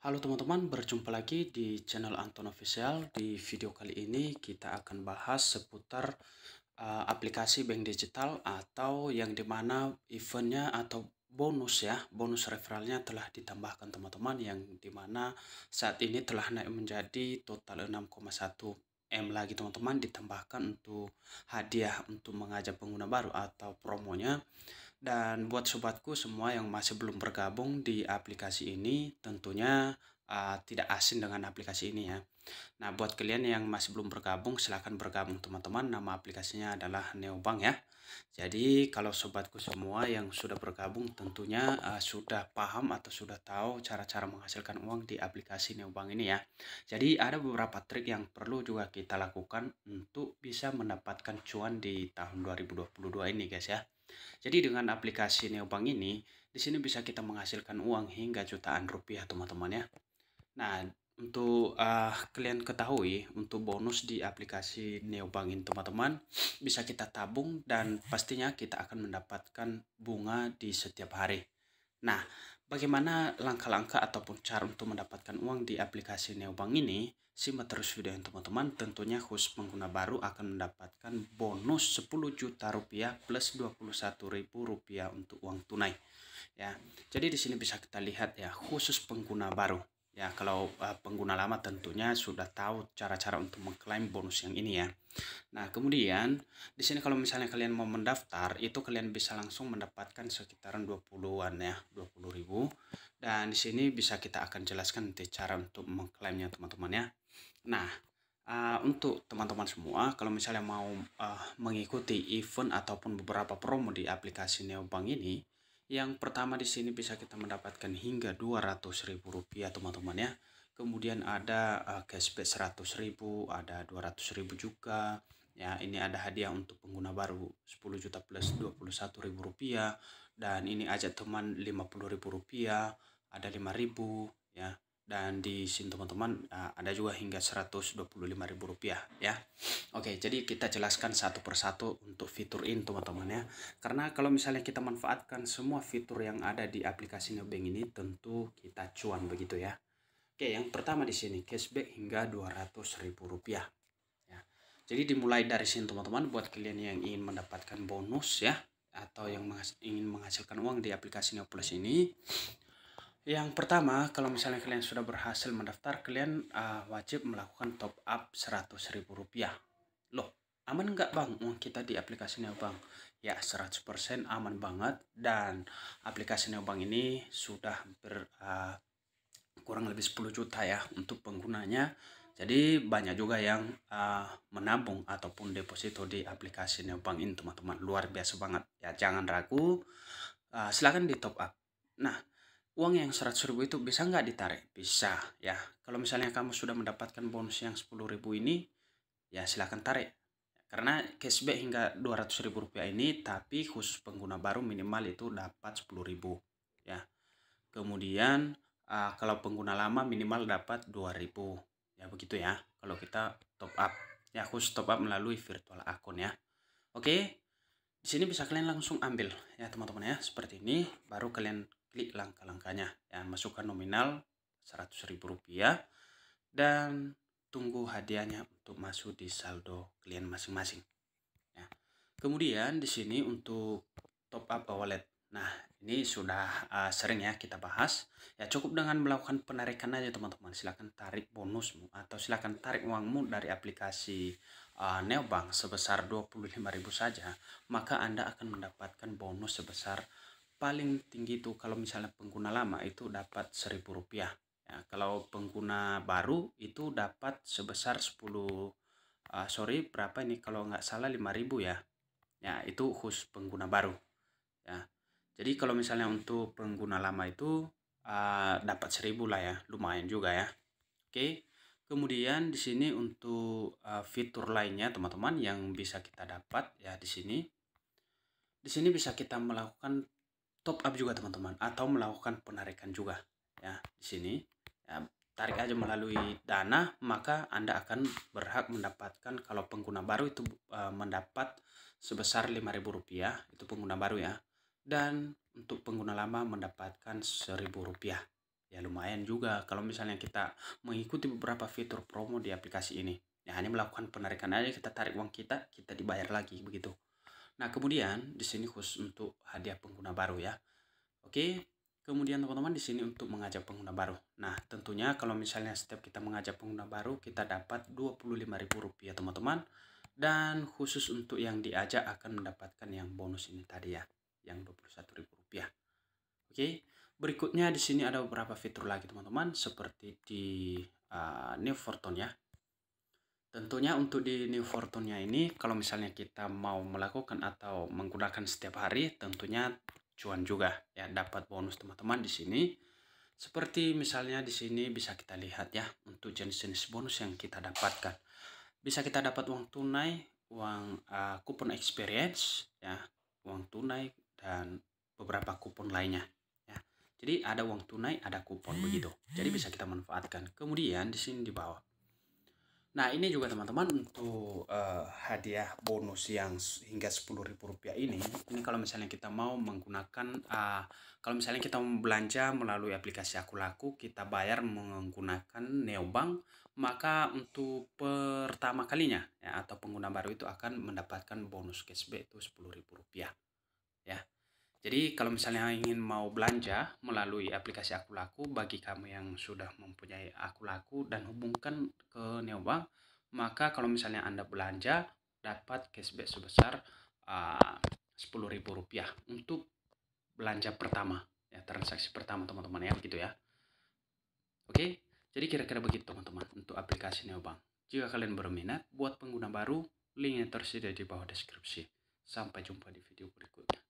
Halo teman-teman, berjumpa lagi di channel Anton Official. Di video kali ini kita akan bahas seputar uh, aplikasi bank digital atau yang dimana eventnya atau bonus ya, bonus referralnya telah ditambahkan teman-teman yang dimana saat ini telah naik menjadi total 6,1 M lagi teman-teman ditambahkan untuk hadiah untuk mengajak pengguna baru atau promonya dan buat sobatku semua yang masih belum bergabung di aplikasi ini, tentunya uh, tidak asing dengan aplikasi ini ya. Nah, buat kalian yang masih belum bergabung, silahkan bergabung teman-teman. Nama aplikasinya adalah Neobank ya. Jadi, kalau sobatku semua yang sudah bergabung tentunya uh, sudah paham atau sudah tahu cara-cara menghasilkan uang di aplikasi Neobank ini ya. Jadi, ada beberapa trik yang perlu juga kita lakukan untuk bisa mendapatkan cuan di tahun 2022 ini guys ya. Jadi dengan aplikasi Neobank ini, di sini bisa kita menghasilkan uang hingga jutaan rupiah teman-teman ya. Nah, untuk uh, kalian ketahui untuk bonus di aplikasi Neobank ini teman-teman bisa kita tabung dan pastinya kita akan mendapatkan bunga di setiap hari. Nah, bagaimana langkah-langkah ataupun cara untuk mendapatkan uang di aplikasi Neobank ini? Simak terus video yang teman-teman, tentunya khusus pengguna baru akan mendapatkan bonus 10 juta rupiah plus 21 ribu rupiah untuk uang tunai. Ya, jadi di sini bisa kita lihat ya, khusus pengguna baru. Ya, kalau uh, pengguna lama tentunya sudah tahu cara-cara untuk mengklaim bonus yang ini ya. Nah, kemudian di sini kalau misalnya kalian mau mendaftar, itu kalian bisa langsung mendapatkan sekitaran 20-an ya, 20.000. Dan di sini bisa kita akan jelaskan nanti cara untuk mengklaimnya teman-teman ya. Nah, uh, untuk teman-teman semua, kalau misalnya mau uh, mengikuti event ataupun beberapa promo di aplikasi Neobank ini, yang pertama di sini bisa kita mendapatkan hingga dua ratus ribu rupiah teman-teman ya. Kemudian ada uh, cashback ribu, ada dua ratus ribu juga. Ya, ini ada hadiah untuk pengguna baru sepuluh juta plus dua puluh satu ribu rupiah dan ini ajak teman lima puluh ribu rupiah, ada lima ribu, ya dan di sini teman-teman eh, ada juga hingga Rp125.000 ya. Oke, jadi kita jelaskan satu persatu untuk fitur ini teman-teman ya. Karena kalau misalnya kita manfaatkan semua fitur yang ada di aplikasi Neobank ini tentu kita cuan begitu ya. Oke, yang pertama di sini cashback hingga Rp200.000 ya. Jadi dimulai dari sini teman-teman buat kalian yang ingin mendapatkan bonus ya atau yang ingin menghasilkan uang di aplikasi Neoplus ini yang pertama, kalau misalnya kalian sudah berhasil mendaftar, kalian uh, wajib melakukan top up Rp100.000. Loh, aman nggak bang uang oh, kita di aplikasi Neobank? Ya, 100% aman banget. Dan aplikasi Neobank ini sudah hampir uh, ah, kurang lebih 10 juta ya untuk penggunanya. Jadi banyak juga yang uh, menabung ataupun deposito di aplikasi Neobank ini teman-teman. Luar biasa banget. Ya, jangan ragu. Uh, silahkan di top up. Nah, uang yang 100 ribu itu bisa nggak ditarik? Bisa ya. Kalau misalnya kamu sudah mendapatkan bonus yang 10 ribu ini, ya silahkan tarik. Karena cashback hingga 200 ribu rupiah ini, tapi khusus pengguna baru minimal itu dapat 10 ribu ya. Kemudian uh, kalau pengguna lama minimal dapat ribu, ya begitu ya. Kalau kita top up ya khusus top up melalui virtual akun ya. Oke. Di sini bisa kalian langsung ambil ya teman-teman ya seperti ini baru kalian klik langkah-langkahnya ya masukkan nominal Rp100.000 dan tunggu hadiahnya untuk masuk di saldo klien masing-masing ya. kemudian di sini untuk top up wallet nah ini sudah uh, sering ya kita bahas ya cukup dengan melakukan penarikan aja teman-teman silahkan tarik bonusmu atau silahkan tarik uangmu dari aplikasi uh, neobank sebesar 25.000 saja maka anda akan mendapatkan bonus sebesar paling tinggi itu kalau misalnya pengguna lama itu dapat seribu rupiah ya, kalau pengguna baru itu dapat sebesar 10 uh, ah, sorry berapa ini kalau nggak salah 5000 ya ya itu khusus pengguna baru ya jadi kalau misalnya untuk pengguna lama itu uh, dapat 1000 lah ya lumayan juga ya oke kemudian di sini untuk ah, fitur lainnya teman-teman yang bisa kita dapat ya di sini di sini bisa kita melakukan top up juga teman-teman atau melakukan penarikan juga ya di sini ya, tarik aja melalui dana maka anda akan berhak mendapatkan kalau pengguna baru itu uh, mendapat sebesar lima ribu rupiah itu pengguna baru ya dan untuk pengguna lama mendapatkan seribu rupiah ya lumayan juga kalau misalnya kita mengikuti beberapa fitur promo di aplikasi ini ya hanya melakukan penarikan aja kita tarik uang kita kita dibayar lagi begitu Nah, kemudian di sini khusus untuk hadiah pengguna baru ya. Oke, kemudian teman-teman di sini untuk mengajak pengguna baru. Nah, tentunya kalau misalnya setiap kita mengajak pengguna baru, kita dapat Rp25.000 ya, teman-teman. Dan khusus untuk yang diajak akan mendapatkan yang bonus ini tadi ya, yang Rp21.000. Oke, berikutnya di sini ada beberapa fitur lagi teman-teman, seperti di uh, ah, New Fortune ya. Tentunya untuk di New Fortune-nya ini, kalau misalnya kita mau melakukan atau menggunakan setiap hari, tentunya cuan juga ya dapat bonus teman-teman di sini. Seperti misalnya di sini bisa kita lihat ya untuk jenis-jenis bonus yang kita dapatkan. Bisa kita dapat uang tunai, uang uh, kupon experience ya, uang tunai dan beberapa kupon lainnya ya. Jadi ada uang tunai, ada kupon begitu. Jadi bisa kita manfaatkan. Kemudian di sini di bawah Nah ini juga teman-teman untuk uh, hadiah bonus yang hingga sepuluh ribu rupiah ini Ini kalau misalnya kita mau menggunakan uh, Kalau misalnya kita mau belanja melalui aplikasi Aku Laku Kita bayar menggunakan Neobank Maka untuk pertama kalinya ya, Atau pengguna baru itu akan mendapatkan bonus cashback itu sepuluh ribu rupiah Ya jadi kalau misalnya ingin mau belanja melalui aplikasi Aku Laku bagi kamu yang sudah mempunyai Aku Laku dan hubungkan ke Neobank, maka kalau misalnya Anda belanja dapat cashback sebesar ah, uh, Rp10.000 untuk belanja pertama ya transaksi pertama teman-teman ya begitu ya. Oke, jadi kira-kira begitu teman-teman untuk aplikasi Neobank. Jika kalian berminat buat pengguna baru, linknya tersedia di bawah deskripsi. Sampai jumpa di video berikutnya.